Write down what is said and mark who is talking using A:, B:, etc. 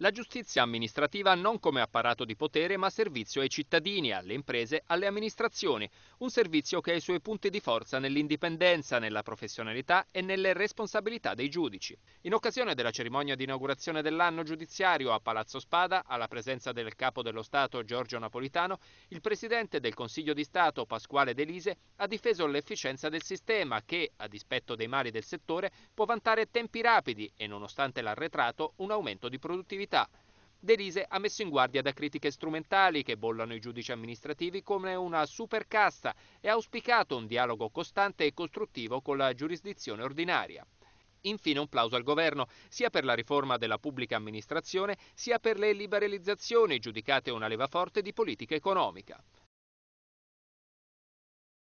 A: La giustizia amministrativa non come apparato di potere ma servizio ai cittadini, alle imprese, alle amministrazioni, un servizio che ha i suoi punti di forza nell'indipendenza, nella professionalità e nelle responsabilità dei giudici. In occasione della cerimonia di inaugurazione dell'anno giudiziario a Palazzo Spada, alla presenza del capo dello Stato Giorgio Napolitano, il presidente del Consiglio di Stato Pasquale Delise ha difeso l'efficienza del sistema che, a dispetto dei mali del settore, può vantare tempi rapidi e nonostante l'arretrato un aumento di produttività attività. Delise ha messo in guardia da critiche strumentali che bollano i giudici amministrativi come una supercassa e ha auspicato un dialogo costante e costruttivo con la giurisdizione ordinaria. Infine un plauso al governo, sia per la riforma della pubblica amministrazione, sia per le liberalizzazioni giudicate una leva forte di politica economica.